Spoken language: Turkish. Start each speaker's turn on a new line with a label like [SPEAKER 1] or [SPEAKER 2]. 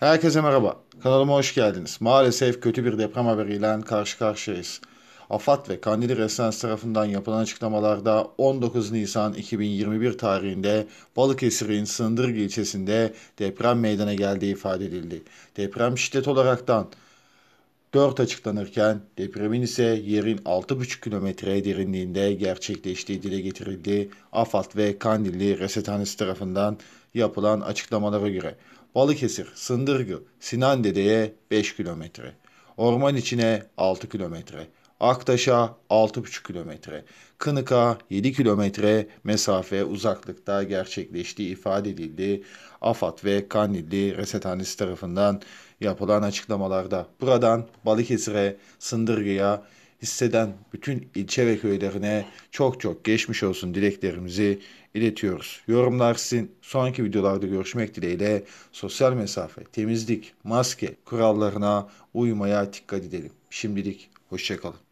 [SPEAKER 1] Herkese merhaba. Kanalıma hoş geldiniz. Maalesef kötü bir deprem haberiyle karşı karşıyayız. AFAD ve Kandili Resans tarafından yapılan açıklamalarda 19 Nisan 2021 tarihinde Balıkesir'in Sındırgı ilçesinde deprem meydana geldiği ifade edildi. Deprem şiddet olaraktan 4 açıklanırken depremin ise yerin 6,5 kilometre derinliğinde gerçekleştiği dile getirildi. AFAD ve Kandilli Resethanesi tarafından yapılan açıklamalara göre Balıkesir, Sındırgı, Sinan Dede'ye 5 kilometre, Orman içine 6 kilometre, Aktaş'a 6,5 kilometre, Kınık'a 7 kilometre mesafe uzaklıkta gerçekleştiği ifade edildi. AFAD ve Kandilli Resethanesi tarafından yapılan açıklamalarda. Buradan Balıkesir'e, Sındırgı'ya, hisseden bütün ilçe ve köylerine çok çok geçmiş olsun dileklerimizi iletiyoruz. Yorumlar sizin sonraki videolarda görüşmek dileğiyle sosyal mesafe, temizlik, maske kurallarına uymaya dikkat edelim. Şimdilik hoşçakalın.